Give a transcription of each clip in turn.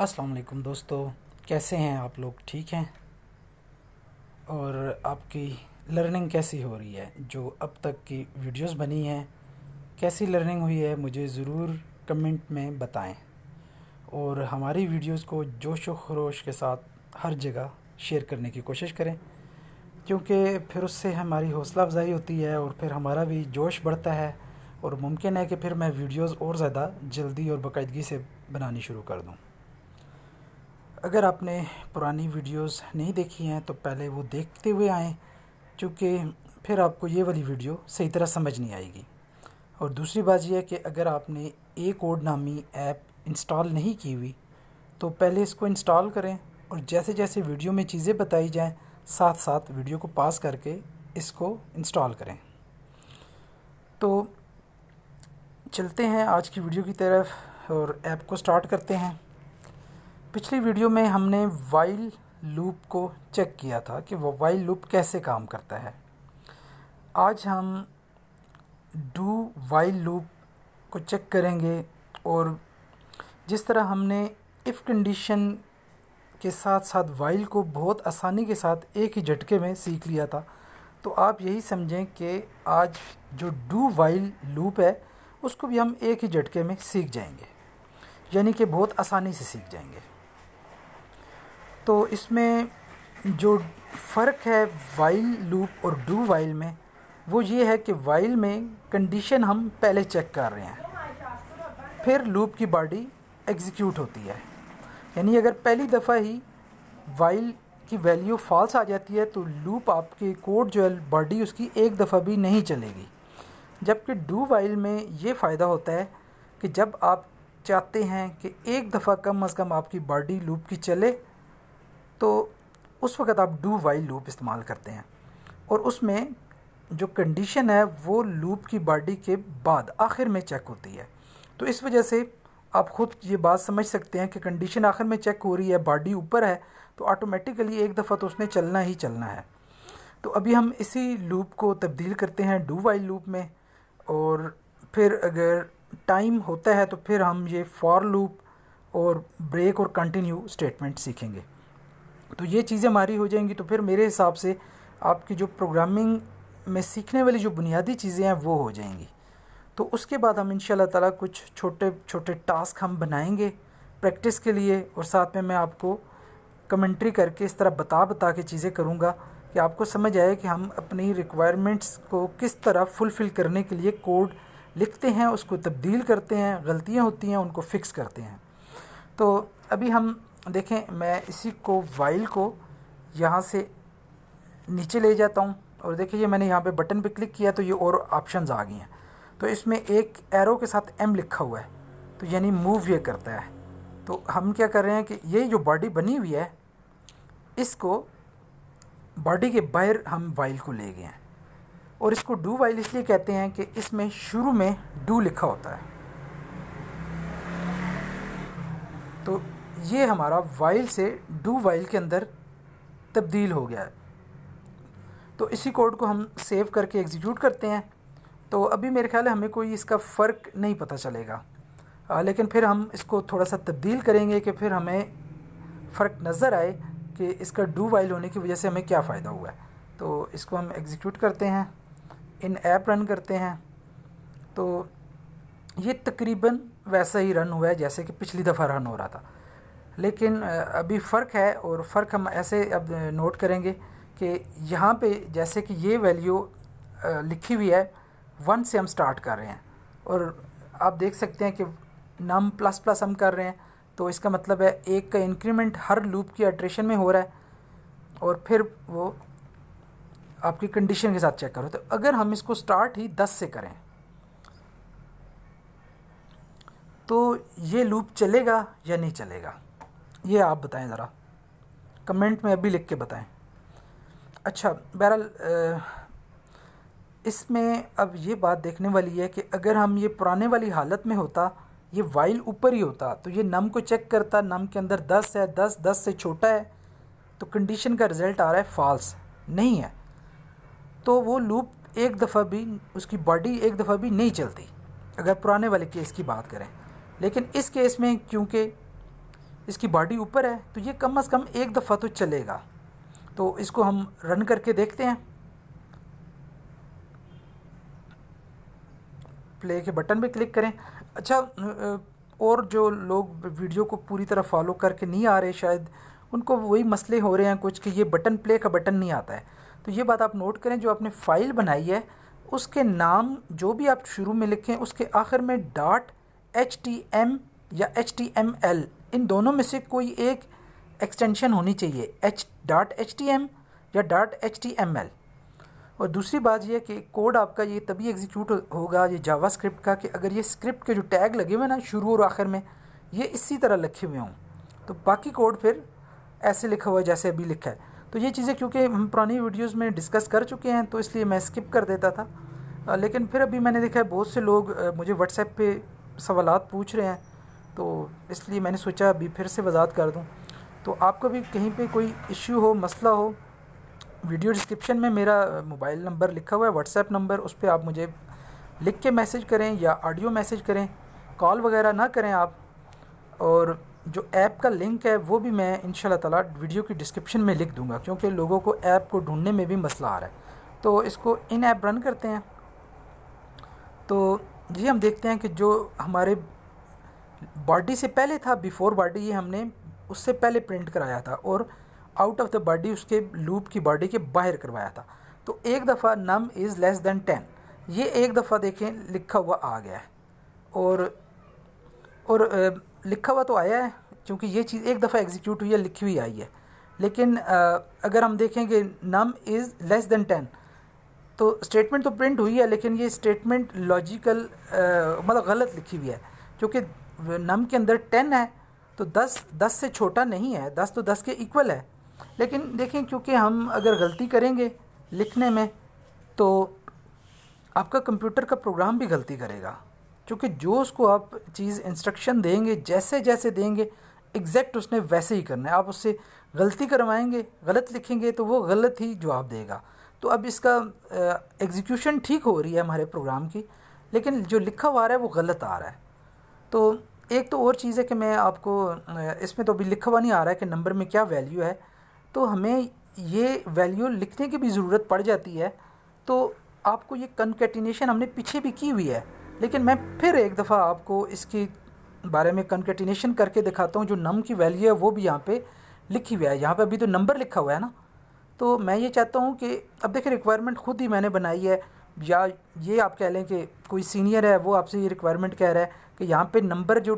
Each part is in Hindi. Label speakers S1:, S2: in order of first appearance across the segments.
S1: अस्सलाम वालेकुम दोस्तों कैसे हैं आप लोग ठीक हैं और आपकी लर्निंग कैसी हो रही है जो अब तक की वीडियोस बनी हैं कैसी लर्निंग हुई है मुझे ज़रूर कमेंट में बताएं और हमारी वीडियोस को जोश व खरोश के साथ हर जगह शेयर करने की कोशिश करें क्योंकि फिर उससे हमारी हौसला अफजाई होती है और फिर हमारा भी जोश बढ़ता है और मुमकिन है कि फिर मैं वीडियोस और ज़्यादा जल्दी और बाकायदगी से बनानी शुरू कर दूँ अगर आपने पुरानी वीडियोस नहीं देखी हैं तो पहले वो देखते हुए आएँ क्योंकि फिर आपको ये वाली वीडियो सही तरह समझ नहीं आएगी और दूसरी बात यह है कि अगर आपने ए कोड नामी ऐप इंस्टॉल नहीं की हुई तो पहले इसको इंस्टॉल करें और जैसे जैसे वीडियो में चीज़ें बताई जाएं साथ साथ वीडियो को पास करके इसको इंस्टॉल करें तो चलते हैं आज की वीडियो की तरफ और ऐप को स्टार्ट करते हैं पिछली वीडियो में हमने वाइल लूप को चेक किया था कि वो वाइल लूप कैसे काम करता है आज हम डू वाइल लूप को चेक करेंगे और जिस तरह हमने इफ़ कंडीशन के साथ साथ वाइल को बहुत आसानी के साथ एक ही झटके में सीख लिया था तो आप यही समझें कि आज जो डू वाइल लूप है उसको भी हम एक ही झटके में सीख जाएंगे यानी कि बहुत आसानी से सीख जाएंगे तो इसमें जो फ़र्क है वाइल लूप और डू वाइल में वो ये है कि वाइल में कंडीशन हम पहले चेक कर रहे हैं फिर लूप की बॉडी एग्जीक्यूट होती है यानी अगर पहली दफ़ा ही वाइल की वैल्यू फॉल्स आ जाती है तो लूप आपके कोड जो है बॉडी उसकी एक दफ़ा भी नहीं चलेगी जबकि डू वाइल में ये फ़ायदा होता है कि जब आप चाहते हैं कि एक दफ़ा कम अज़ कम आपकी बॉडी लूप की चले तो उस वक्त आप डू वाइल लूप इस्तेमाल करते हैं और उसमें जो कंडीशन है वो लूप की बॉडी के बाद आखिर में चेक होती है तो इस वजह से आप खुद ये बात समझ सकते हैं कि कंडीशन आखिर में चेक हो रही है बॉडी ऊपर है तो ऑटोमेटिकली एक दफ़ा तो उसने चलना ही चलना है तो अभी हम इसी लूप को तब्दील करते हैं डू वाइल लूप में और फिर अगर टाइम होता है तो फिर हम ये फॉर लूप और ब्रेक और कंटिन्यू स्टेटमेंट सीखेंगे तो ये चीज़ें हमारी हो जाएंगी तो फिर मेरे हिसाब से आपकी जो प्रोग्रामिंग में सीखने वाली जो बुनियादी चीज़ें हैं वो हो जाएंगी तो उसके बाद हम इन ताला कुछ छोटे छोटे टास्क हम बनाएंगे प्रैक्टिस के लिए और साथ में मैं आपको कमेंट्री करके इस तरह बता बता के चीज़ें करूँगा कि आपको समझ आए कि हम अपनी रिक्वायरमेंट्स को किस तरह फुलफ़िल करने के लिए कोड लिखते हैं उसको तब्दील करते हैं गलतियाँ होती हैं उनको फ़िक्स करते हैं तो अभी हम देखें मैं इसी को वाइल को यहाँ से नीचे ले जाता हूँ और देखिए मैंने यहाँ पे बटन पे क्लिक किया तो ये और ऑप्शंस आ गई हैं तो इसमें एक एरो के साथ एम लिखा हुआ है तो यानी मूव ये करता है तो हम क्या कर रहे हैं कि ये जो बॉडी बनी हुई है इसको बॉडी के बाहर हम वाइल को ले गए हैं और इसको डू वाइल इसलिए कहते हैं कि इसमें शुरू में डू लिखा होता है तो ये हमारा वाइल से डू वाइल के अंदर तब्दील हो गया है तो इसी कोड को हम सेव करके एग्जीक्यूट करते हैं तो अभी मेरे ख्याल है हमें कोई इसका फ़र्क नहीं पता चलेगा आ, लेकिन फिर हम इसको थोड़ा सा तब्दील करेंगे कि फिर हमें फ़र्क नज़र आए कि इसका डू वाइल होने की वजह से हमें क्या फ़ायदा हुआ है तो इसको हम एग्जीक्यूट करते हैं इन ऐप रन करते हैं तो ये तकरीबन वैसा ही रन हुआ है जैसे कि पिछली दफ़ा रन हो रहा था लेकिन अभी फ़र्क है और फ़र्क हम ऐसे अब नोट करेंगे कि यहाँ पे जैसे कि ये वैल्यू लिखी हुई है वन से हम स्टार्ट कर रहे हैं और आप देख सकते हैं कि नम प्लस प्लस हम कर रहे हैं तो इसका मतलब है एक का इंक्रीमेंट हर लूप की अट्रेशन में हो रहा है और फिर वो आपकी कंडीशन के साथ चेक करो तो अगर हम इसको स्टार्ट ही दस से करें तो ये लूप चलेगा या नहीं चलेगा ये आप बताएं ज़रा कमेंट में अभी लिख के बताएं अच्छा बहरहाल इसमें अब ये बात देखने वाली है कि अगर हम ये पुराने वाली हालत में होता ये वाइल ऊपर ही होता तो ये नम को चेक करता नम के अंदर दस है दस दस से छोटा है तो कंडीशन का रिज़ल्ट आ रहा है फॉल्स नहीं है तो वो लूप एक दफ़ा भी उसकी बॉडी एक दफ़ा भी नहीं चलती अगर पुराने वाले केस की बात करें लेकिन इस केस में क्योंकि इसकी बॉडी ऊपर है तो ये कम अज़ कम एक दफ़ा तो चलेगा तो इसको हम रन करके देखते हैं प्ले के बटन पे क्लिक करें अच्छा और जो लोग वीडियो को पूरी तरह फॉलो करके नहीं आ रहे शायद उनको वही मसले हो रहे हैं कुछ कि ये बटन प्ले का बटन नहीं आता है तो ये बात आप नोट करें जो आपने फ़ाइल बनाई है उसके नाम जो भी आप शुरू में लिखें उसके आखिर में डॉट एच टी एम या एच टी एम एल इन दोनों में से कोई एक एक्सटेंशन होनी चाहिए H dot H T M या dot H T M L और दूसरी बात यह कि कोड आपका ये तभी एग्जीक्यूट होगा ये जावा स्क्रिप्ट का कि अगर ये स्क्रिप्ट के जो टैग लगे हुए ना शुरू और आखिर में ये इसी तरह लिखे हुए हों तो बाकी कोड फिर ऐसे लिखा हुआ है जैसे अभी लिखा है तो ये चीज़ें क्योंकि हम पुरानी वीडियोस में डिस्कस कर चुके हैं तो इसलिए मैं स्किप कर देता था लेकिन फिर अभी मैंने देखा है बहुत से लोग मुझे व्हाट्सएप पे सवाल पूछ रहे हैं तो इसलिए मैंने सोचा अभी फिर से वजात कर दूँ तो आपको भी कहीं पे कोई इश्यू हो मसला हो वीडियो डिस्क्रिप्शन में मेरा मोबाइल नंबर लिखा हुआ है व्हाट्सएप नंबर उस पर आप मुझे लिख के मैसेज करें या ऑडियो मैसेज करें कॉल वगैरह ना करें आप और जो ऐप का लिंक है वो भी मैं इन ताला वीडियो की डिस्क्रिप्शन में लिख दूंगा क्योंकि लोगों को ऐप को ढूंढने में भी मसला आ रहा है तो इसको इन ऐप रन करते हैं तो ये हम देखते हैं कि जो हमारे बॉडी से पहले था बिफोर बॉडी ये हमने उससे पहले प्रिंट कराया था और आउट ऑफ द बॉडी उसके लूप की बॉडी के बाहर करवाया था तो एक दफ़ा num is less than ten ये एक दफ़ा देखें लिखा हुआ आ गया है और और आ, लिखा हुआ तो आया है क्योंकि ये चीज़ एक दफ़ा एग्जीक्यूट हुई है लिखी हुई आई है लेकिन आ, अगर हम देखेंगे num is less than ten तो स्टेटमेंट तो प्रिंट हुई है लेकिन ये स्टेटमेंट लॉजिकल मतलब गलत लिखी हुई है क्योंकि नम के अंदर टेन है तो दस दस से छोटा नहीं है दस तो दस के इक्वल है लेकिन देखें क्योंकि हम अगर गलती करेंगे लिखने में तो आपका कंप्यूटर का प्रोग्राम भी गलती करेगा क्योंकि जो उसको आप चीज़ इंस्ट्रक्शन देंगे जैसे जैसे देंगे एग्जैक्ट उसने वैसे ही करना है आप उससे गलती करवाएंगे गलत लिखेंगे तो वो गलत ही जवाब देगा तो अब इसका एग्जीक्यूशन ठीक हो रही है हमारे प्रोग्राम की लेकिन जो लिखा हुआ आ रहा है वो गलत आ रहा है तो एक तो और चीज़ है कि मैं आपको इसमें तो अभी लिखा हुआ नहीं आ रहा है कि नंबर में क्या वैल्यू है तो हमें ये वैल्यू लिखने की भी ज़रूरत पड़ जाती है तो आपको ये कनकेटिनेशन हमने पीछे भी की हुई है लेकिन मैं फिर एक दफ़ा आपको इसके बारे में कनकेटिनेशन करके दिखाता हूँ जो नम की वैल्यू है वो भी यहाँ पर लिखी हुई है यहाँ पर अभी तो नंबर लिखा हुआ है ना तो मैं ये चाहता हूँ कि अब देखिए रिक्वायरमेंट खुद ही मैंने बनाई है या ये आप कह लें कि कोई सीनियर है वो आपसे ये रिक्वायरमेंट कह रहा है कि यहाँ पे नंबर जो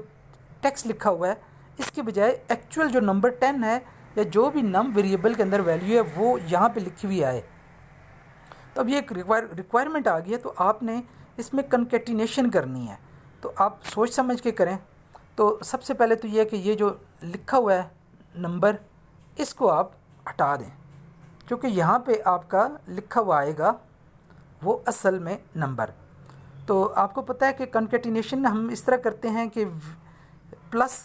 S1: टेक्स्ट लिखा हुआ है इसके बजाय एक्चुअल जो नंबर टेन है या जो भी नम वेरिएबल के अंदर वैल्यू है वो यहाँ पे लिखी हुई आए तो अब ये एक रिक्वायर रिक्वायरमेंट आ गई है तो आपने इसमें कंकेटिनेशन करनी है तो आप सोच समझ के करें तो सबसे पहले तो ये है कि ये जो लिखा हुआ है नंबर इसको आप हटा दें क्योंकि यहाँ पे आपका लिखा हुआ आएगा वो असल में नंबर तो आपको पता है कि कंकेटिनेशन हम इस तरह करते हैं कि प्लस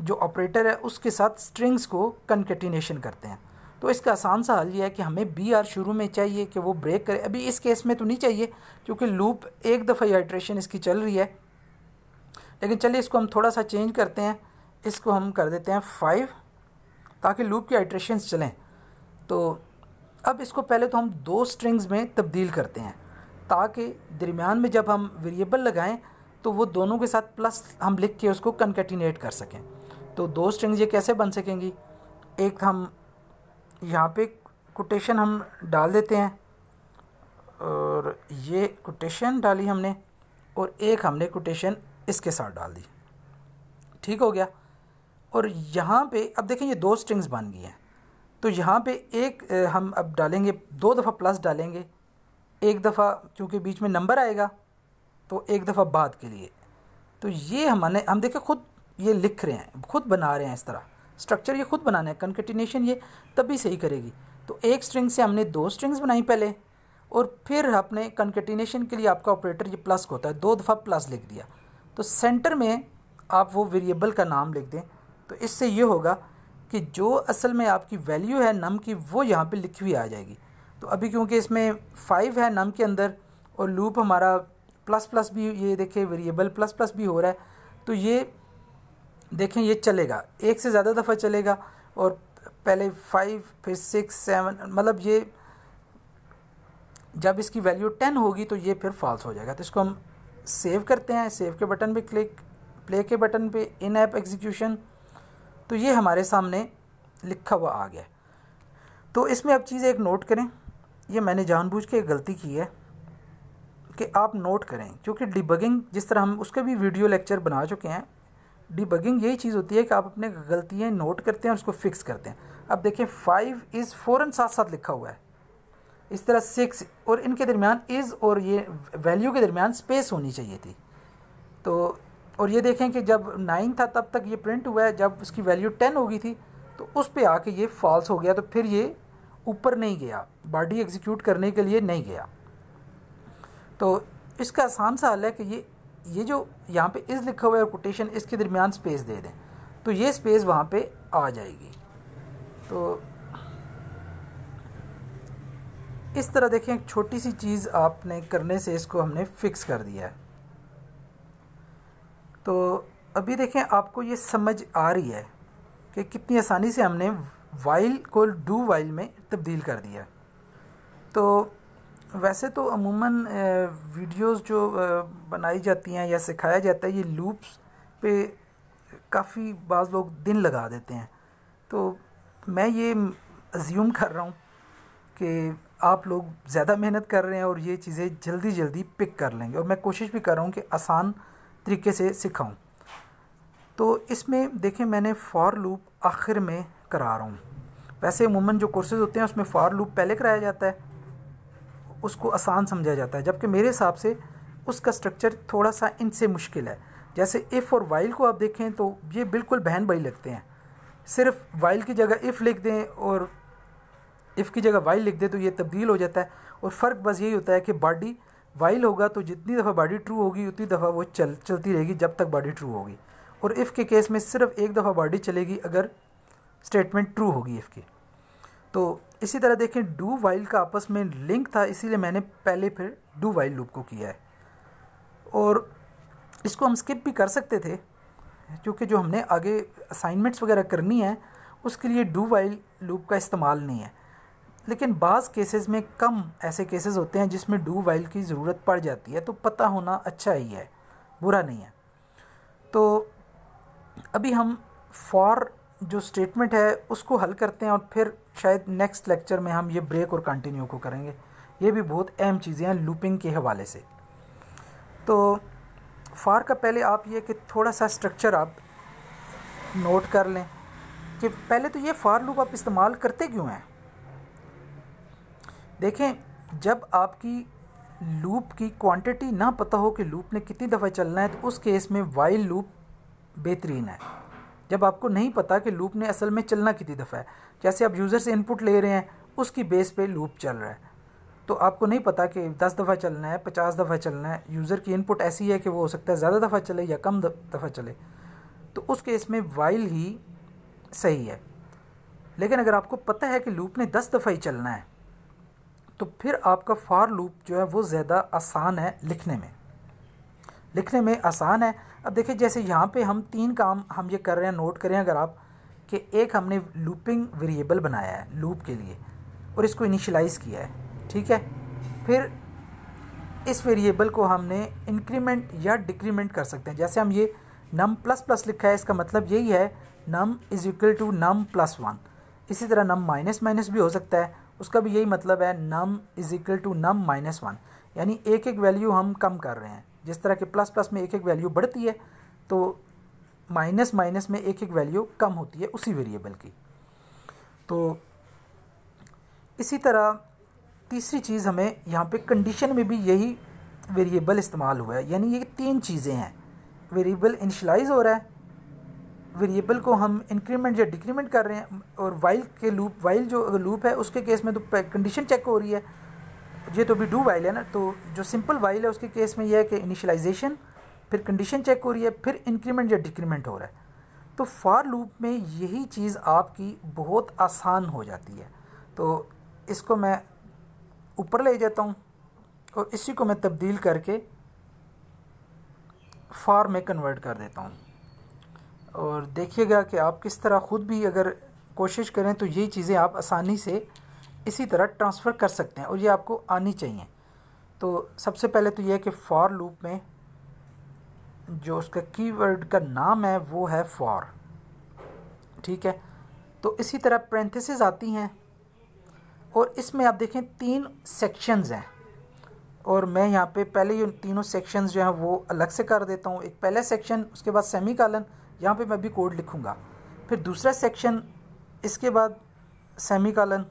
S1: जो ऑपरेटर है उसके साथ स्ट्रिंग्स को कंकेटिनेशन करते हैं तो इसका आसान सा हल यह है कि हमें बी आर शुरू में चाहिए कि वो ब्रेक करे अभी इस केस में तो नहीं चाहिए क्योंकि लूप एक दफ़ा हाइड्रेशन इसकी चल रही है लेकिन चलिए इसको हम थोड़ा सा चेंज करते हैं इसको हम कर देते हैं फाइव ताकि लूप की हाइड्रेशन चलें तो अब इसको पहले तो हम दो स्ट्रिंग्स में तब्दील करते हैं ताकि दरमियान में जब हम वेरिएबल लगाएं तो वो दोनों के साथ प्लस हम लिख के उसको कनकेटिनेट कर सकें तो दो स्ट्रिंग्स ये कैसे बन सकेंगी एक हम यहाँ पे कोटेशन हम डाल देते हैं और ये कोटेशन डाली हमने और एक हमने कोटेशन इसके साथ डाल दी ठीक हो गया और यहाँ पे अब देखें ये दो स्ट्रिंग्स बन गई हैं तो यहाँ पे एक हम अब डालेंगे दो दफ़ा प्लस डालेंगे एक दफ़ा क्योंकि बीच में नंबर आएगा तो एक दफ़ा बाद के लिए तो ये हमने हम देखें खुद ये लिख रहे हैं खुद बना रहे हैं इस तरह स्ट्रक्चर ये खुद बनाना है कंकटिनेशन ये तभी सही करेगी तो एक स्ट्रिंग से हमने दो स्ट्रिंग्स बनाई पहले और फिर आपने कंकटिनेशन के लिए आपका ऑपरेटर ये प्लस होता है दो दफ़ा प्लस लिख दिया तो सेंटर में आप वो वेरिएबल का नाम लिख दें तो इससे ये होगा कि जो असल में आपकी वैल्यू है नम की वो यहाँ पे लिखी हुई आ जाएगी तो अभी क्योंकि इसमें फ़ाइव है नम के अंदर और लूप हमारा प्लस प्लस भी ये देखें वेरिएबल प्लस प्लस भी हो रहा है तो ये देखें ये चलेगा एक से ज़्यादा दफ़ा चलेगा और पहले फाइव फिर सिक्स सेवन मतलब ये जब इसकी वैल्यू टेन होगी तो ये फिर फॉल्स हो जाएगा तो इसको हम सेव करते हैं सेव के बटन पे क्लिक प्ले के बटन पे इन ऐप एग्जीक्यूशन तो ये हमारे सामने लिखा हुआ आ गया तो इसमें अब चीज़ एक नोट करें ये मैंने जानबूझ के एक गलती की है कि आप नोट करें क्योंकि डिबगिंग जिस तरह हम उसके भी वीडियो लेक्चर बना चुके हैं डिबगिंग यही चीज़ होती है कि आप अपने गलतियाँ नोट करते हैं और उसको फिक्स करते हैं अब देखें फाइव इज़ फ़ौर साथ साथ लिखा हुआ है इस तरह सिक्स और इनके दरमियान इज़ और ये वैल्यू के दरमियान स्पेस होनी चाहिए थी तो और ये देखें कि जब नाइन था तब तक ये प्रिंट हुआ है जब उसकी वैल्यू टेन हो गई थी तो उस पर आके ये फॉल्स हो गया तो फिर ये ऊपर नहीं गया बॉडी एग्जीक्यूट करने के लिए नहीं गया तो इसका आसान सा हल है कि ये ये जो यहाँ पे इस लिखा हुआ है और कोटेशन इसके दरमियान स्पेस दे दें तो ये स्पेस वहाँ पे आ जाएगी तो इस तरह देखें एक छोटी सी चीज़ आपने करने से इसको हमने फ़िक्स कर दिया है तो अभी देखें आपको ये समझ आ रही है कि कितनी आसानी से हमने वाइल को डू वाइल में तब्दील कर दिया तो वैसे तो अमूमन वीडियोस जो बनाई जाती हैं या सिखाया जाता है ये लूप्स पे काफ़ी बाज़ लोग दिन लगा देते हैं तो मैं ये अज्यूम कर रहा हूँ कि आप लोग ज़्यादा मेहनत कर रहे हैं और ये चीज़ें जल्दी जल्दी पिक कर लेंगे और मैं कोशिश भी कर रहा हूँ कि आसान तरीके से सिखाऊं तो इसमें देखें मैंने फॉर लूप आखिर में करा रहा हूँ वैसे अमूमन जो कोर्सेज होते हैं उसमें फॉर लूप पहले कराया जाता है उसको आसान समझा जाता है जबकि मेरे हिसाब से उसका स्ट्रक्चर थोड़ा सा इनसे मुश्किल है जैसे इफ़ और वाइल को आप देखें तो ये बिल्कुल बहन भाई लगते हैं सिर्फ वाइल की जगह इफ़ लिख दें और इफ़ की जगह वाइल लिख दें तो ये तब्दील हो जाता है और फ़र्क बस यही होता है कि बॉडी वाइल होगा तो जितनी दफ़ा बॉडी ट्रू होगी उतनी दफ़ा वो चल चलती रहेगी जब तक बॉडी ट्रू होगी और इफ़ के केस में सिर्फ एक दफ़ा बॉडी चलेगी अगर स्टेटमेंट ट्रू होगी इफ़ की तो इसी तरह देखें डू वाइल का आपस में लिंक था इसीलिए मैंने पहले फिर डू वाइल लूप को किया है और इसको हम स्किप भी कर सकते थे क्योंकि जो हमने आगे असाइनमेंट्स वगैरह करनी है उसके लिए डू वाइल लूप का इस्तेमाल नहीं है लेकिन बाज़ केसेस में कम ऐसे केसेस होते हैं जिसमें डू वाइल की ज़रूरत पड़ जाती है तो पता होना अच्छा ही है बुरा नहीं है तो अभी हम फॉर जो स्टेटमेंट है उसको हल करते हैं और फिर शायद नेक्स्ट लेक्चर में हम ये ब्रेक और कंटिन्यू को करेंगे ये भी बहुत अहम चीज़ें हैं लूपिंग के हवाले से तो फार का पहले आप ये कि थोड़ा सा स्ट्रक्चर आप नोट कर लें कि पहले तो ये फार लूप आप इस्तेमाल करते क्यों हैं देखें जब आपकी लूप की क्वांटिटी ना पता हो कि लूप ने कितनी दफ़ा चलना है तो उस केस में वाइल लूप बेहतरीन है जब आपको नहीं पता कि लूप ने असल में चलना कितनी दफ़ा है जैसे आप यूज़र से इनपुट ले रहे हैं उसकी बेस पे लूप चल रहा है तो आपको नहीं पता कि दस दफ़ा चलना है पचास दफ़ा चलना है यूज़र की इनपुट ऐसी है कि वो हो सकता है ज़्यादा दफ़ा चले या कम दफ़ा चले तो उस केस में वाइल ही सही है लेकिन अगर आपको पता है कि लूप ने दस दफ़ा ही चलना है तो फिर आपका फार लूप जो है वो ज़्यादा आसान है लिखने में लिखने में आसान है अब देखिए जैसे यहाँ पे हम तीन काम हम ये कर रहे हैं नोट करें अगर आप कि एक हमने लूपिंग वेरिएबल बनाया है लूप के लिए और इसको इनिशलाइज़ किया है ठीक है फिर इस वेरिएबल को हमने इंक्रीमेंट या डिक्रीमेंट कर सकते हैं जैसे हम ये नम प्लस प्लस लिखा है इसका मतलब यही है num is equal to num plus one इसी तरह नम माइनस माइनस भी हो सकता है उसका भी यही मतलब है num is equal to num minus one यानी एक एक वैल्यू हम कम कर रहे हैं जिस तरह के प्लस प्लस में एक एक वैल्यू बढ़ती है तो माइनस माइनस में एक एक वैल्यू कम होती है उसी वेरिएबल की तो इसी तरह तीसरी चीज़ हमें यहाँ पे कंडीशन में भी यही वेरिएबल इस्तेमाल हुआ है यानी ये तीन चीज़ें हैं वेरिएबल इनिशलाइज हो रहा है वेरिएबल को हम इंक्रीमेंट या डिक्रीमेंट कर रहे हैं और वाइल के लूप वाइल जो लूप है उसके केस में तो कंडीशन चेक हो रही है ये तो अभी डू वाइल है ना तो जो सिंपल वाइल है उसके केस में यह है कि इनिशलाइजेशन फिर कंडीशन चेक हो रही है फिर इंक्रीमेंट या डिक्रीमेंट हो रहा है तो फार लूप में यही चीज़ आपकी बहुत आसान हो जाती है तो इसको मैं ऊपर ले जाता हूँ और इसी को मैं तब्दील करके फार में कन्वर्ट कर देता हूँ और देखिएगा कि आप किस तरह ख़ुद भी अगर कोशिश करें तो ये चीज़ें आप आसानी से इसी तरह ट्रांसफ़र कर सकते हैं और ये आपको आनी चाहिए तो सबसे पहले तो ये है कि फॉर लूप में जो उसका कीवर्ड का नाम है वो है फॉर ठीक है तो इसी तरह प्रेंथिस आती हैं और इसमें आप देखें तीन सेक्शंस हैं और मैं यहाँ पे पहले ये तीनों सेक्शंस जो हैं वो अलग से कर देता हूँ एक पहला सेक्शन उसके बाद सेमी कालन यहाँ पे मैं भी कोड लिखूँगा फिर दूसरा सेक्शन इसके बाद सेमी कॉलन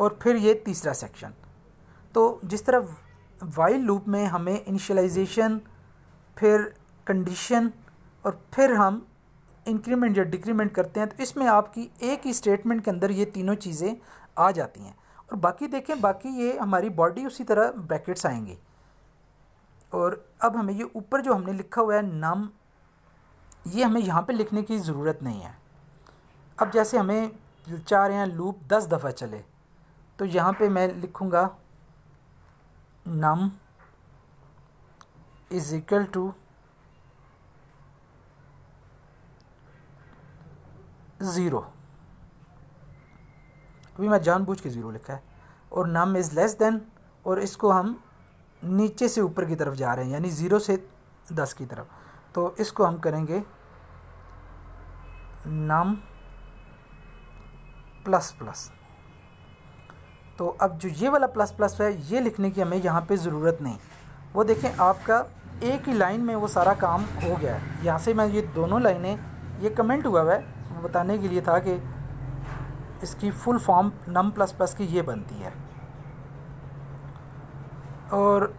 S1: और फिर ये तीसरा सेक्शन तो जिस तरह वाइल लूप में हमें इनिशलाइजेशन फिर कंडीशन और फिर हम इंक्रीमेंट या डिक्रीमेंट करते हैं तो इसमें आपकी एक ही स्टेटमेंट के अंदर ये तीनों चीज़ें आ जाती हैं और बाकी देखें बाकी ये हमारी बॉडी उसी तरह ब्रैकेट्स आएंगे और अब हमें ये ऊपर जो हमने लिखा हुआ है नम ये हमें यहाँ पे लिखने की ज़रूरत नहीं है अब जैसे हमें चाह रहे हैं लूप दस दफ़ा चले तो यहाँ पे मैं लिखूँगा num is equal to zero अभी मैं जानबूझ के ज़ीरो लिखा है और नम इज़ लेस देन और इसको हम नीचे से ऊपर की तरफ जा रहे हैं यानी ज़ीरो से दस की तरफ तो इसको हम करेंगे नम प्लस प्लस तो अब जो ये वाला प्लस प्लस है ये लिखने की हमें यहाँ पे ज़रूरत नहीं वो देखें आपका एक ही लाइन में वो सारा काम हो गया है यहाँ से मैं ये दोनों लाइनें ये कमेंट हुआ है वो बताने के लिए था कि इसकी full form num plus plus की ये बनती है और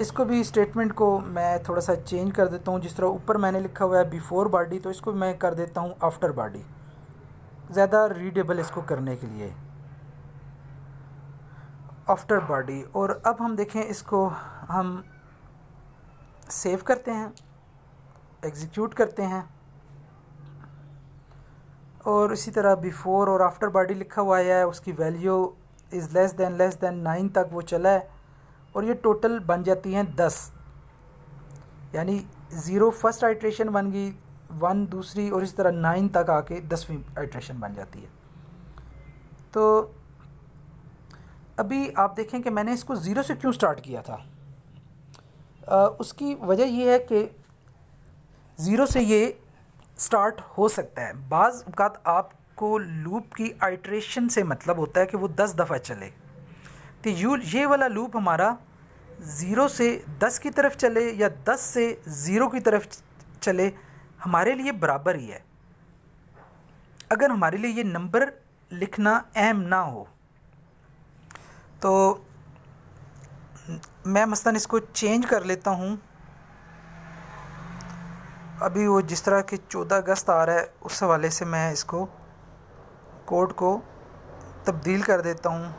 S1: इसको भी स्टेटमेंट को मैं थोड़ा सा चेंज कर देता हूँ जिस तरह ऊपर मैंने लिखा हुआ है बिफोर बॉडी तो इसको मैं कर देता हूँ आफ्टर बॉडी ज़्यादा रीडेबल इसको करने के लिए आफ्टर बॉडी और अब हम देखें इसको हम सेव करते हैं एग्जीक्यूट करते हैं और इसी तरह बिफ़ोर और आफ्टर बॉडी लिखा हुआ है उसकी value is less than less than nine तक वो चला है और ये टोटल बन जाती हैं दस यानी ज़ीरो फर्स्ट आइट्रेशन बन गई वन दूसरी और इस तरह नाइन तक आके दसवीं आइट्रेशन बन जाती है तो अभी आप देखें कि मैंने इसको ज़ीरो से क्यों स्टार्ट किया था आ, उसकी वजह यह है कि ज़ीरो से ये स्टार्ट हो सकता है बाज़ अवत आपको लूप की आइट्रेशन से मतलब होता है कि वो दस दफ़ा चले तो यू ये वाला लूप हमारा ज़ीरो से दस की तरफ चले या दस से ज़ीरो की तरफ चले हमारे लिए बराबर ही है अगर हमारे लिए ये नंबर लिखना अहम ना हो तो मैं मसलन इसको चेंज कर लेता हूँ अभी वो जिस तरह के चौदह अगस्त आ रहा है उस हवाले से मैं इसको कोड को तब्दील कर देता हूँ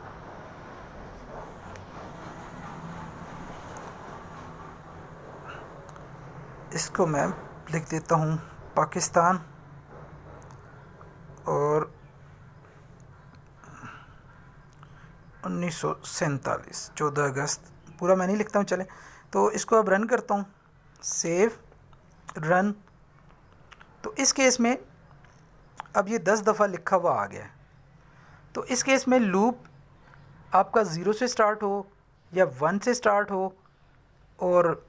S1: इसको मैं लिख देता हूँ पाकिस्तान और उन्नीस सौ सैंतालीस चौदह अगस्त पूरा मैं नहीं लिखता हूँ चले तो इसको अब रन करता हूँ सेव रन तो इस केस में अब ये दस दफ़ा लिखा हुआ आ गया तो इस केस में लूप आपका ज़ीरो से स्टार्ट हो या वन से स्टार्ट हो और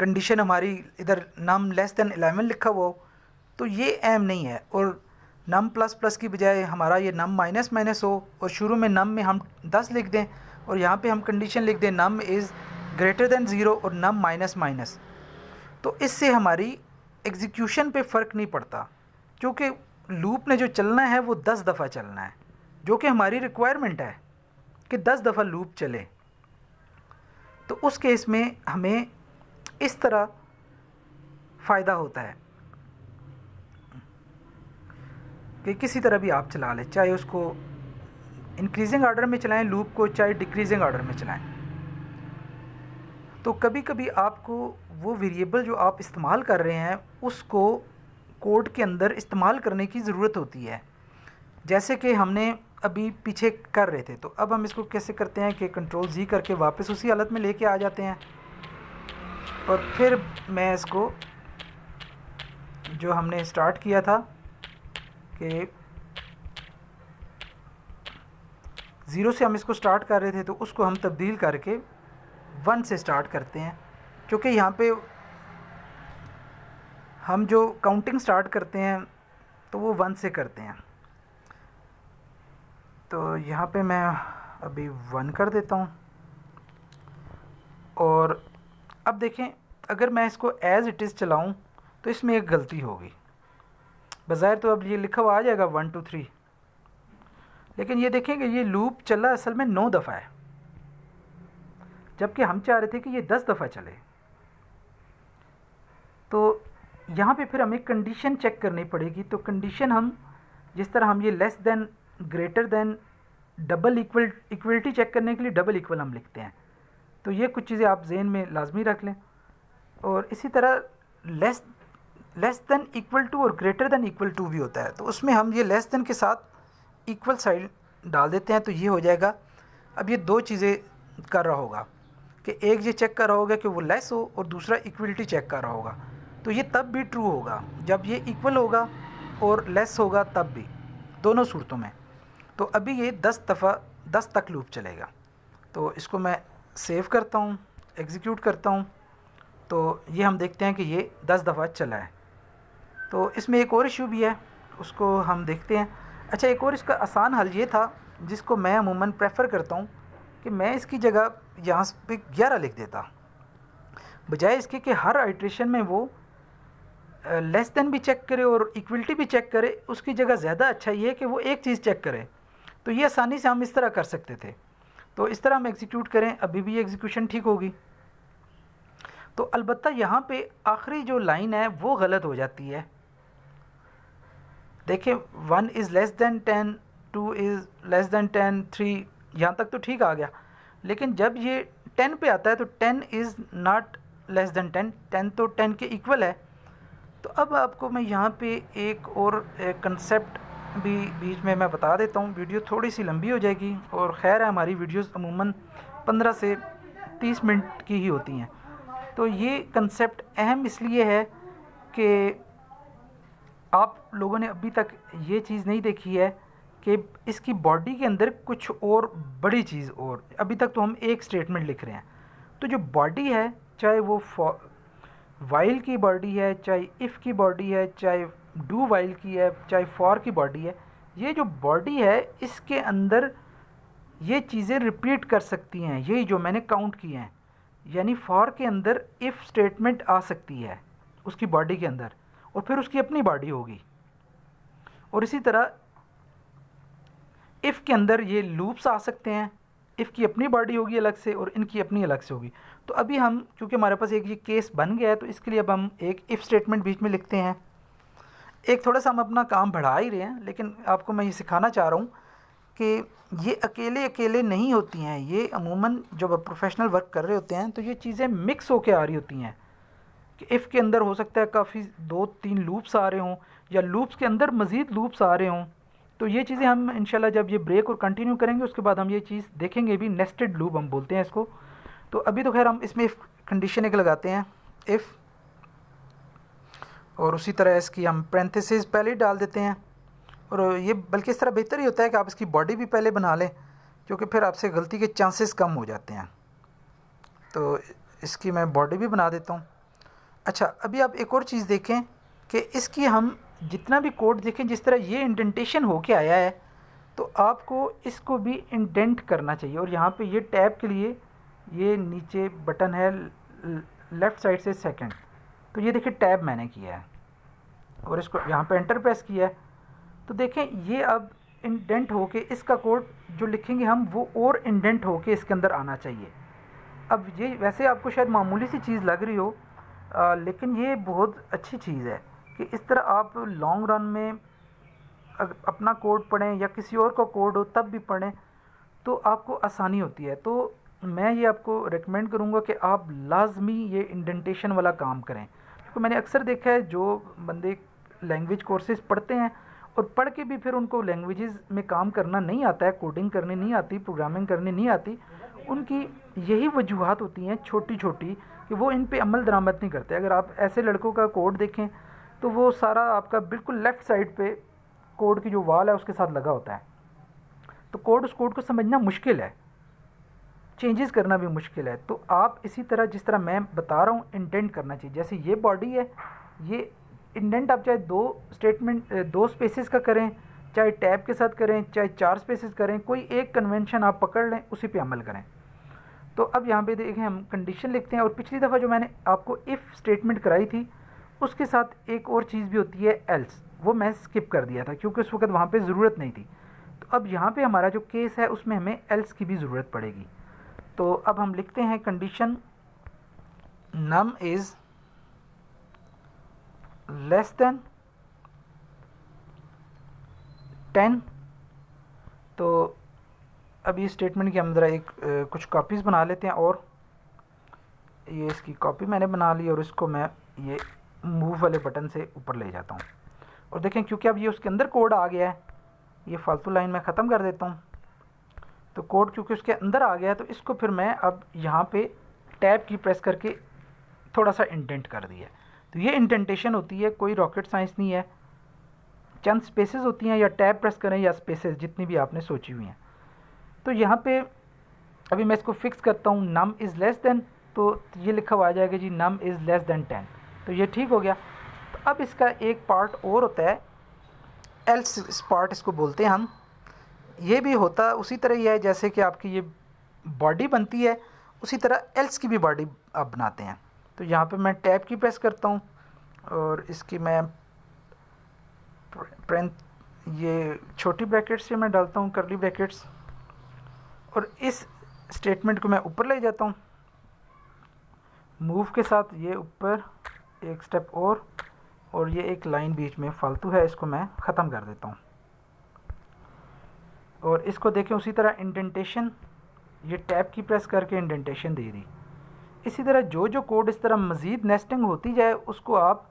S1: कंडीशन हमारी इधर नम लेस दैन एलेवन लिखा हुआ हो तो ये एम नहीं है और नम प्लस प्लस की बजाय हमारा ये नम माइनस माइनस हो और शुरू में नम में हम दस लिख दें और यहाँ पे हम कंडीशन लिख दें num is greater than zero और नम माइनस माइनस तो इससे हमारी एग्जीक्यूशन पे फ़र्क नहीं पड़ता क्योंकि लूप ने जो चलना है वो दस दफ़ा चलना है जो कि हमारी रिक्वायरमेंट है कि दस दफ़ा लूप चले तो उस केस में हमें इस तरह फ़ायदा होता है कि किसी तरह भी आप चला लें चाहे उसको इंक्रीजिंग ऑर्डर में चलाएं लूप को चाहे डिक्रीजिंग ऑर्डर में चलाएं तो कभी कभी आपको वो वेरिएबल जो आप इस्तेमाल कर रहे हैं उसको कोड के अंदर इस्तेमाल करने की ज़रूरत होती है जैसे कि हमने अभी पीछे कर रहे थे तो अब हम इसको कैसे करते हैं कि कंट्रोल जी करके वापस उसी हालत में लेके आ जाते हैं और फिर मैं इसको जो हमने स्टार्ट किया था कि ज़ीरो से हम इसको स्टार्ट कर रहे थे तो उसको हम तब्दील करके वन से स्टार्ट करते हैं क्योंकि यहाँ पे हम जो काउंटिंग स्टार्ट करते हैं तो वो वन से करते हैं तो यहाँ पे मैं अभी वन कर देता हूँ और अब देखें अगर मैं इसको एज़ इट इज़ चलाऊं तो इसमें एक गलती होगी बाज़ाहिर तो अब ये लिखा हुआ आ जाएगा वन टू थ्री लेकिन ये देखें कि ये लूप चला असल में नौ दफ़ा है जबकि हम चाह रहे थे कि ये दस दफ़ा चले तो यहाँ पे फिर हमें कंडीशन चेक करनी पड़ेगी तो कंडीशन हम जिस तरह हम ये less than greater than double equal equality check करने के लिए डबल इक्वल हम लिखते हैं तो ये कुछ चीज़ें आप जेन में लाजमी रख लें और इसी तरह less less than equal to और ग्रेटर दैन इक्वल टू भी होता है तो उसमें हम ये लेस दैन के साथ इक्वल साइड डाल देते हैं तो ये हो जाएगा अब ये दो चीज़ें कर रहा होगा कि एक ये चेक कर रहा होगा कि वो लेस हो और दूसरा इक्वलिटी चेक कर रहा होगा तो ये तब भी ट्रू होगा जब ये इक्वल होगा और लेस होगा तब भी दोनों सूरतों में तो अभी ये दस दफ़ा दस तक लूप चलेगा तो इसको मैं सेव करता हूँ एग्ज़ीक्यूट करता हूँ तो ये हम देखते हैं कि ये दस दफ़ा चला है तो इसमें एक और इशू भी है उसको हम देखते हैं अच्छा एक और इसका आसान हल ये था जिसको मैं अमूमन प्रेफर करता हूँ कि मैं इसकी जगह यहाँ पे ग्यारह लिख देता बजाय इसके कि हर आइट्रेशन में वो लेस देन भी चेक करे और इक्वलिटी भी चेक करे उसकी जगह ज़्यादा अच्छा ये है कि वो एक चीज़ चेक करे तो ये आसानी से हम इस तरह कर सकते थे तो इस तरह हम एग्जीक्यूट करें अभी भी एग्जीक्यूशन ठीक होगी तो अलबत्ता यहाँ पे आखिरी जो लाइन है वो गलत हो जाती है देखिए one is less than ten two is less than ten three यहाँ तक तो ठीक आ गया लेकिन जब ये टेन पे आता है तो ten is not less than ten ten तो टेन के इक्वल है तो अब आपको मैं यहाँ पे एक और कंसेप्ट भी बीच में मैं बता देता हूँ वीडियो थोड़ी सी लंबी हो जाएगी और खैर है हमारी वीडियोस अमूमन 15 से 30 मिनट की ही होती हैं तो ये कंसेप्ट अहम इसलिए है कि आप लोगों ने अभी तक ये चीज़ नहीं देखी है कि इसकी बॉडी के अंदर कुछ और बड़ी चीज़ और अभी तक तो हम एक स्टेटमेंट लिख रहे हैं तो जो बॉडी है चाहे वो वाइल की बॉडी है चाहे इफ़ की बॉडी है चाहे डू वाइल की है चाहे फॉर की बॉडी है ये जो बॉडी है इसके अंदर ये चीज़ें रिपीट कर सकती हैं यही जो मैंने काउंट किए हैं यानी फॉर के अंदर इफ़ स्टेटमेंट आ सकती है उसकी बॉडी के अंदर और फिर उसकी अपनी बॉडी होगी और इसी तरह इफ़ के अंदर ये लूप्स आ सकते हैं इफ़ की अपनी बॉडी होगी अलग से और इनकी अपनी अलग से होगी तो अभी हम क्योंकि हमारे पास एक ये केस बन गया है तो इसके लिए अब हम एक इफ़ स्टेटमेंट बीच में लिखते हैं एक थोड़ा सा हम अपना काम बढ़ा ही रहे हैं लेकिन आपको मैं ये सिखाना चाह रहा हूँ कि ये अकेले अकेले नहीं होती हैं ये अमूमन जब आप प्रोफेशनल वर्क कर रहे होते हैं तो ये चीज़ें मिक्स होकर आ रही होती हैं कि इफ़ के अंदर हो सकता है काफ़ी दो तीन लूप्स आ रहे हों या लूप्स के अंदर मज़ीद लूप्स आ रहे हों तो ये चीज़ें हम इंशाल्लाह जब ये ब्रेक और कंटिन्यू करेंगे उसके बाद हम ये चीज़ देखेंगे भी नेस्टेड लूप हम बोलते हैं इसको तो अभी तो खैर हम इसमें कंडीशन एक लगाते हैं इफ़ और उसी तरह इसकी हम पैंथिस पहले ही डाल देते हैं और ये बल्कि इस तरह बेहतर ही होता है कि आप इसकी बॉडी भी पहले बना लें क्योंकि फिर आपसे गलती के चांसेस कम हो जाते हैं तो इसकी मैं बॉडी भी बना देता हूँ अच्छा अभी आप एक और चीज़ देखें कि इसकी हम जितना भी कोड देखें जिस तरह ये इंडेंटेशन होके आया है तो आपको इसको भी इंडेंट करना चाहिए और यहाँ पे ये टैब के लिए ये नीचे बटन है लेफ़्ट साइड से सेकंड तो ये देखिए टैब मैंने किया है और इसको यहाँ पे एंटर प्रेस किया है तो देखें ये अब इंडेंट होके इसका कोड जो लिखेंगे हम वो और इंडेंट होके इसके अंदर आना चाहिए अब ये वैसे आपको शायद मामूली सी चीज़ लग रही हो आ, लेकिन ये बहुत अच्छी चीज़ है कि इस तरह आप लॉन्ग रन में अपना कोड पढ़ें या किसी और का कोड हो तब भी पढ़ें तो आपको आसानी होती है तो मैं ये आपको रिकमेंड करूँगा कि आप लाजमी ये इंडेंटेशन वाला काम करें तो मैंने अक्सर देखा है जो बंदे लैंग्वेज कोर्सेज पढ़ते हैं और पढ़ के भी फिर उनको लैंग्वेजेस में काम करना नहीं आता है कोडिंग करनी नहीं आती प्रोग्रामिंग करनी नहीं आती उनकी यही वजूहत होती हैं छोटी छोटी कि वो इन पर अमल दरामद नहीं करते अगर आप ऐसे लड़कों का कोड देखें तो वो सारा आपका बिल्कुल लेफ़्ट साइड पे कोड की जो वाल है उसके साथ लगा होता है तो कोड उस कोड को समझना मुश्किल है चेंजेस करना भी मुश्किल है तो आप इसी तरह जिस तरह मैं बता रहा हूँ इंटेंट करना चाहिए जैसे ये बॉडी है ये इंडेंट आप चाहे दो स्टेटमेंट दो स्पेसिस का करें चाहे टैब के साथ करें चाहे चार स्पेसिस करें कोई एक कन्वेंशन आप पकड़ लें उसी पे अमल करें तो अब यहाँ पे देखें हम कंडीशन लिखते हैं और पिछली दफ़ा जो मैंने आपको इफ़ स्टेटमेंट कराई थी उसके साथ एक और चीज़ भी होती है एल्स वो मैं स्किप कर दिया था क्योंकि उस वक्त वहाँ पर ज़रूरत नहीं थी तो अब यहाँ पर हमारा जो केस है उसमें हमें एल्स की भी ज़रूरत पड़ेगी तो अब हम लिखते हैं condition num is less than ten तो अब ये स्टेटमेंट के अंदर एक कुछ कॉपीज़ बना लेते हैं और ये इसकी कॉपी मैंने बना ली और इसको मैं ये मूव वाले बटन से ऊपर ले जाता हूँ और देखें क्योंकि अब ये उसके अंदर कोड आ गया है ये फालतू लाइन मैं ख़त्म कर देता हूँ तो कोड क्योंकि उसके अंदर आ गया तो इसको फिर मैं अब यहाँ पे टैब की प्रेस करके थोड़ा सा इंटेंट कर दिया तो ये इंटेंटेशन होती है कोई रॉकेट साइंस नहीं है चंद स्पेसेस होती हैं या टैब प्रेस करें या स्पेसेस जितनी भी आपने सोची हुई हैं तो यहाँ पे अभी मैं इसको फिक्स करता हूँ नम इज़ लेस देन तो ये लिखा हुआ आ जाएगा जी num is less than ten तो ये ठीक हो गया तो अब इसका एक पार्ट और होता है एल्स पार्ट इसको बोलते हैं हम ये भी होता उसी तरह ही है जैसे कि आपकी ये बॉडी बनती है उसी तरह एल्स की भी बॉडी आप बनाते हैं तो यहाँ पे मैं टैब की प्रेस करता हूँ और इसकी मैं प्रिंट ये छोटी ब्रैकेट्स से मैं डालता हूँ करली ब्रैकेट्स और इस स्टेटमेंट को मैं ऊपर ले जाता हूँ मूव के साथ ये ऊपर एक स्टेप और और ये एक लाइन बीच में फालतू है इसको मैं ख़त्म कर देता हूँ और इसको देखें उसी तरह इंडेंटेशन ये टैब की प्रेस करके इंडेंटेशन दे दी इसी तरह जो जो कोड इस तरह मज़ीद नेस्टिंग होती जाए उसको आप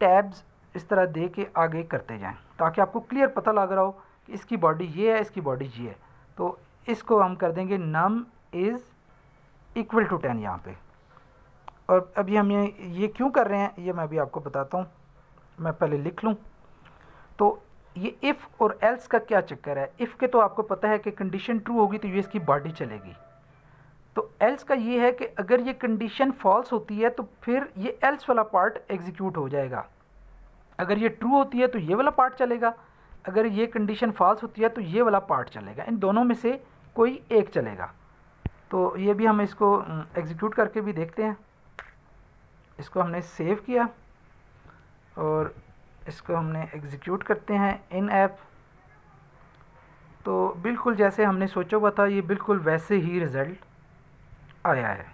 S1: टैब्स इस तरह दे के आगे करते जाएं ताकि आपको क्लियर पता लग रहा हो कि इसकी बॉडी ये है इसकी बॉडी ये है तो इसको हम कर देंगे num is equal to ten यहाँ पे और अभी हम ये ये क्यों कर रहे हैं ये मैं अभी आपको बताता हूँ मैं पहले लिख लूँ तो ये इफ़ और एल्स का क्या चक्कर है इफ़ के तो आपको पता है कि कंडीशन ट्रू होगी तो यूएस की बॉडी चलेगी तो एल्स का ये है कि अगर ये कंडीशन फॉल्स होती है तो फिर ये एल्स वाला पार्ट एग्जीक्यूट हो जाएगा अगर ये ट्रू होती है तो ये वाला पार्ट चलेगा अगर ये कंडीशन फॉल्स होती है तो ये वाला पार्ट चलेगा इन दोनों में से कोई एक चलेगा तो ये भी हम इसको एग्जीक्यूट करके भी देखते हैं इसको हमने सेव किया और इसको हमने एग्जीक्यूट करते हैं इन ऐप तो बिल्कुल जैसे हमने सोचा हुआ था ये बिल्कुल वैसे ही रिज़ल्ट आया है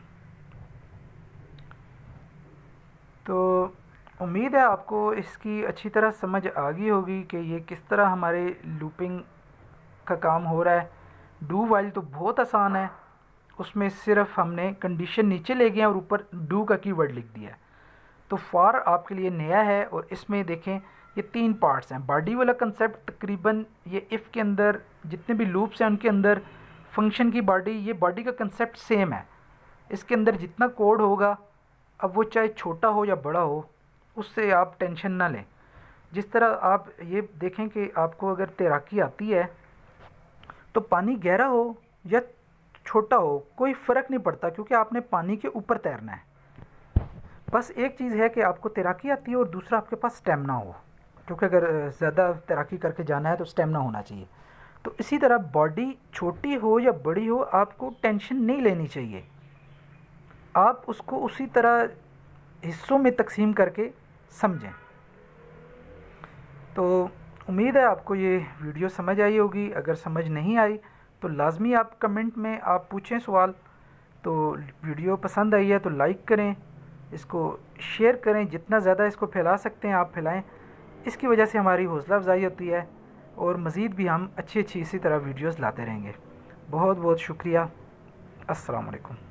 S1: तो उम्मीद है आपको इसकी अच्छी तरह समझ आ गई होगी कि ये किस तरह हमारे लूपिंग का काम हो रहा है डू वाइल तो बहुत आसान है उसमें सिर्फ हमने कंडीशन नीचे ले गए और ऊपर डू का कीवर्ड लिख दिया है तो फार आपके लिए नया है और इसमें देखें ये तीन पार्ट्स हैं बॉडी वाला कंसेप्ट तकरीबन ये इफ़ के अंदर जितने भी लूप्स हैं उनके अंदर फंक्शन की बॉडी ये बॉडी का कंसेप्ट सेम है इसके अंदर जितना कोड होगा अब वो चाहे छोटा हो या बड़ा हो उससे आप टेंशन ना लें जिस तरह आप ये देखें कि आपको अगर तैराकी आती है तो पानी गहरा हो या छोटा हो कोई फ़र्क नहीं पड़ता क्योंकि आपने पानी के ऊपर तैरना है बस एक चीज़ है कि आपको तैराकी आती है और दूसरा आपके पास स्टेमिना हो क्योंकि अगर ज़्यादा तैराकी करके जाना है तो स्टेमिना होना चाहिए तो इसी तरह बॉडी छोटी हो या बड़ी हो आपको टेंशन नहीं लेनी चाहिए आप उसको उसी तरह हिस्सों में तकसीम करके समझें तो उम्मीद है आपको ये वीडियो समझ आई होगी अगर समझ नहीं आई तो लाजमी आप कमेंट में आप पूछें सवाल तो वीडियो पसंद आई है तो लाइक करें इसको शेयर करें जितना ज़्यादा इसको फैला सकते हैं आप फैलाएं इसकी वजह से हमारी हौसला अफजाई होती है और मज़ीद भी हम अच्छी अच्छी इसी तरह वीडियोस लाते रहेंगे बहुत बहुत शुक्रिया अस्सलाम वालेकुम